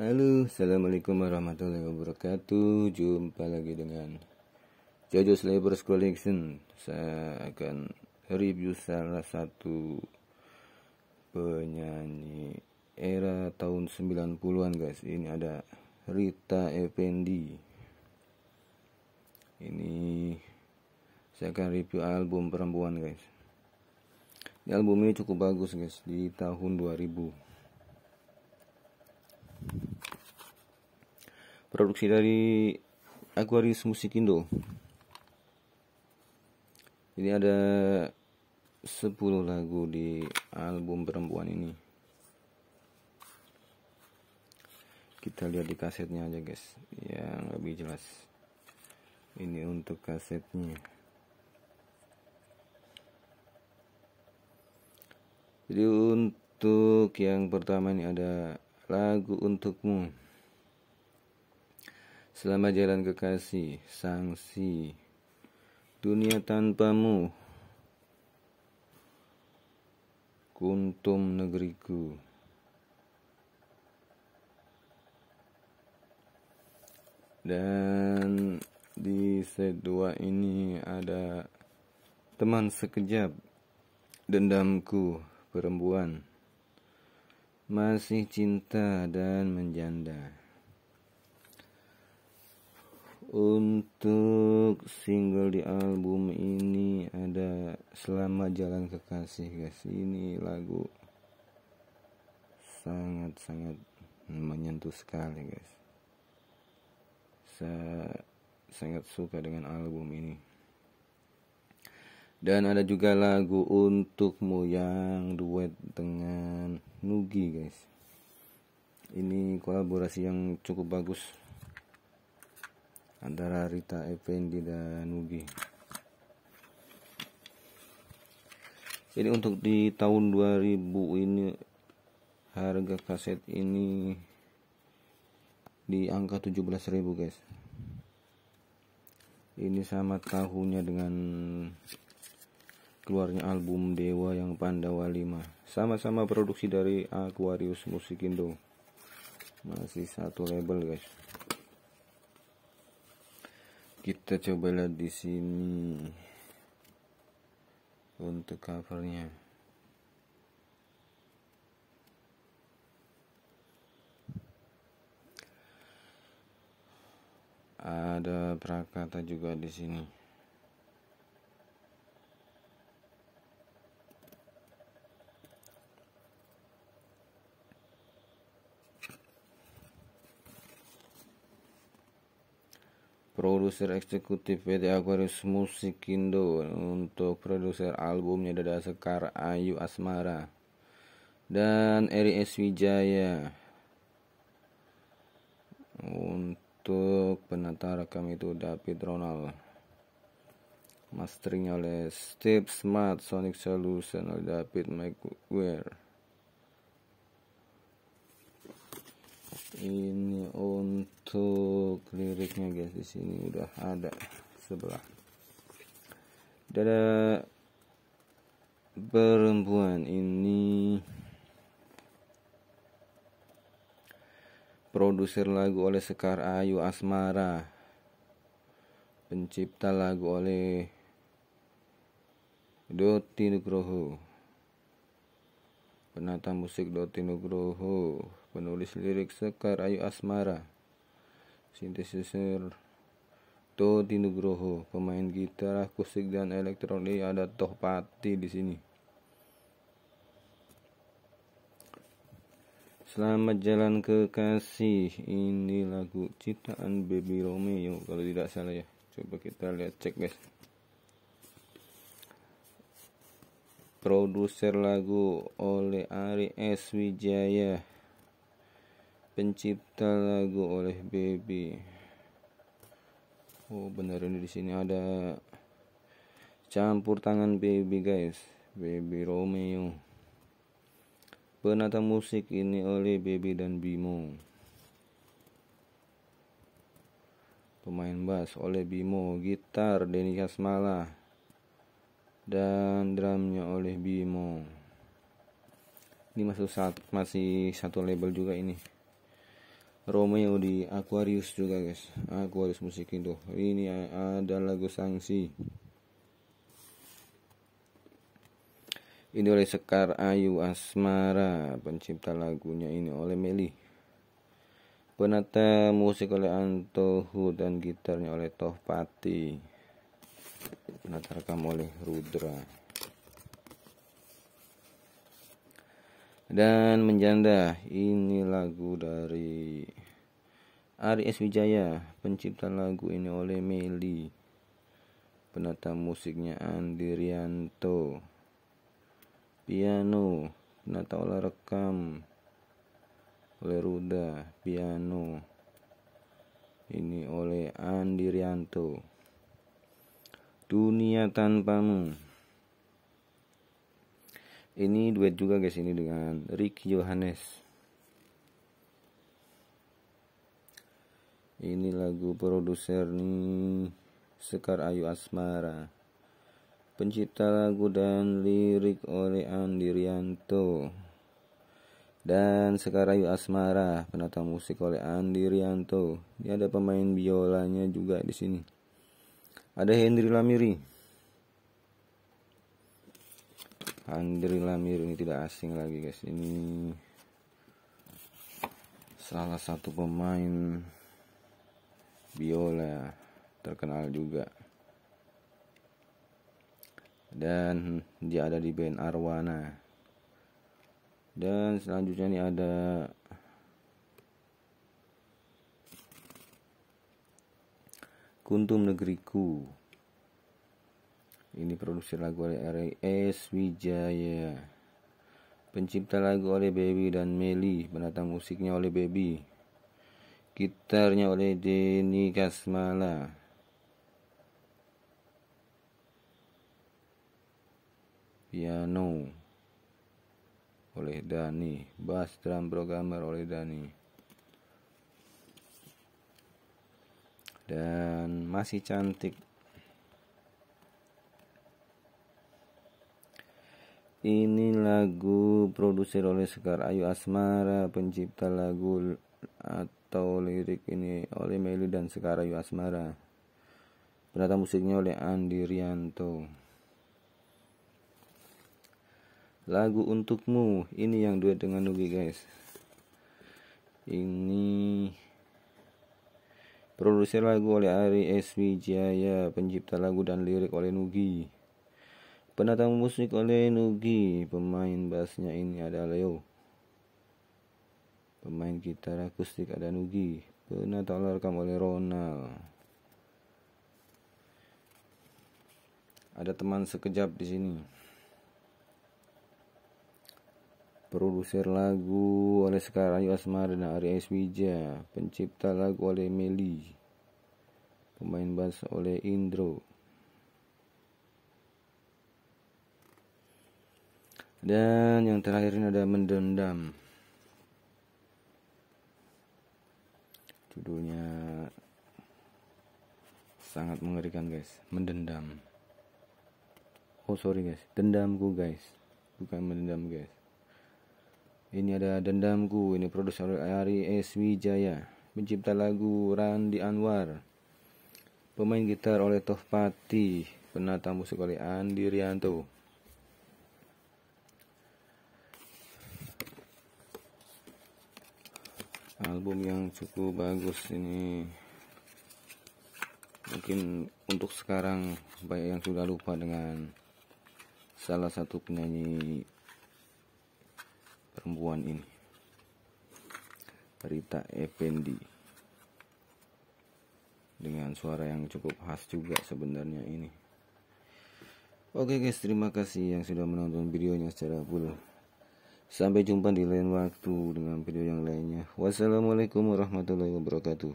Halo, Assalamualaikum warahmatullahi wabarakatuh Jumpa lagi dengan Jojo Slavers Collection Saya akan review salah satu Penyanyi era tahun 90an guys Ini ada Rita Effendi Ini Saya akan review album perempuan guys Ini album ini cukup bagus guys Di tahun 2000 Produksi dari Aquarius Musik Indo. Ini ada 10 lagu di album perempuan ini. Kita lihat di kasetnya aja guys, yang lebih jelas. Ini untuk kasetnya. Jadi untuk yang pertama ini ada lagu untukmu Selama jalan kekasih, sanksi Dunia tanpamu Kuntum negeriku Dan di set 2 ini ada teman sekejap Dendamku perempuan masih cinta dan menjanda untuk single di album ini ada selama jalan kekasih guys ini lagu sangat-sangat menyentuh sekali guys saya sangat suka dengan album ini dan ada juga lagu untukmu yang duet dengan Nugi guys ini kolaborasi yang cukup bagus antara Rita Effendi dan Nugi ini untuk di tahun 2000 ini harga kaset ini di angka 17.000 guys ini sama tahunnya dengan keluarnya album Dewa yang Pandawa 5 sama-sama produksi dari Aquarius Musik Indo masih satu label guys kita coba lihat di sini untuk covernya ada prakata juga di sini produser eksekutif PT Aquarius Musik Indo untuk produser albumnya Dada Sekar Ayu Asmara dan Eri S Wijaya untuk penata rekam itu David Ronald mastering oleh Steve Smart Sonic Solution oleh David McGuire ini untuk liriknya guys di sini udah ada sebelah dada perempuan ini produser lagu oleh Sekar Ayu Asmara pencipta lagu oleh Doti Nugroho penata musik Doti Nugroho penulis lirik Sekar Ayu Asmara, sintesiser To Tinugroho, pemain gitar akustik dan elektronik ada Tohpati di sini. Selamat jalan kekasih. Ini lagu ciptaan Baby Romeo kalau tidak salah ya. Coba kita lihat cek guys. Produser lagu oleh Ari S Wijaya pencipta lagu oleh Baby. Oh benar ini di sini ada campur tangan Baby guys, Baby Romeo. Penata musik ini oleh Baby dan Bimo. Pemain bass oleh Bimo, gitar Denny Kasmala dan drumnya oleh Bimo. Ini masuk saat masih satu label juga ini. Romeo di Aquarius juga guys Aquarius musik itu. ini ada lagu sanksi ini oleh Sekar Ayu Asmara pencipta lagunya ini oleh Meli penata musik oleh Anto Hu dan gitarnya oleh Toh Pati penata rekam oleh Rudra dan menjanda ini lagu dari Ari S. Wijaya, pencipta lagu ini oleh Meli. Penata musiknya Andi Rianto. Piano, penata olah rekam oleh Ruda, piano. Ini oleh Andi Rianto. Dunia Tanpamu. Ini duet juga guys ini dengan Rick Johannes. ini lagu produser nih Sekar Ayu Asmara pencipta lagu dan lirik oleh Andi Rianto dan Sekar Ayu Asmara penata musik oleh Andi Rianto ini ada pemain biolanya juga di sini ada Hendri Lamiri Andri Lamir ini tidak asing lagi guys ini salah satu pemain biola terkenal juga dan dia ada di band Arwana dan selanjutnya ini ada Kuntum Negeriku ini produksi lagu oleh R.A.S. Wijaya pencipta lagu oleh Baby dan Meli penata musiknya oleh Baby gitarnya oleh Denny Kasmala piano oleh Dani bass drum programmer oleh Dani dan masih cantik Ini lagu produser oleh Sekar Ayu Asmara, pencipta lagu atau lirik ini oleh Meli dan Sekara Yu Asmara. Penata musiknya oleh Andi Rianto. Lagu untukmu ini yang duet dengan Nugi guys. Ini produser lagu oleh Ari S. Jaya, pencipta lagu dan lirik oleh Nugi. Penata musik oleh Nugi, pemain bassnya ini ada Leo. Pemain gitar akustik ada Nugi. Pernah talar rekam oleh Ronald. Ada teman sekejap di sini. Produser lagu oleh Sekar Ayu Asmara dan Ari Aiswija Pencipta lagu oleh Meli. Pemain bass oleh Indro. Dan yang terakhir ini ada mendendam. judulnya sangat mengerikan guys mendendam oh sorry guys dendamku guys bukan mendendam guys ini ada dendamku ini produser Ari S Wijaya mencipta lagu Randi Anwar pemain gitar oleh Tohpati, penata musik oleh Andi Rianto album yang cukup bagus ini mungkin untuk sekarang banyak yang sudah lupa dengan salah satu penyanyi perempuan ini Rita Effendi dengan suara yang cukup khas juga sebenarnya ini oke guys terima kasih yang sudah menonton videonya secara full Sampai jumpa di lain waktu dengan video yang lainnya. Wassalamualaikum warahmatullahi wabarakatuh.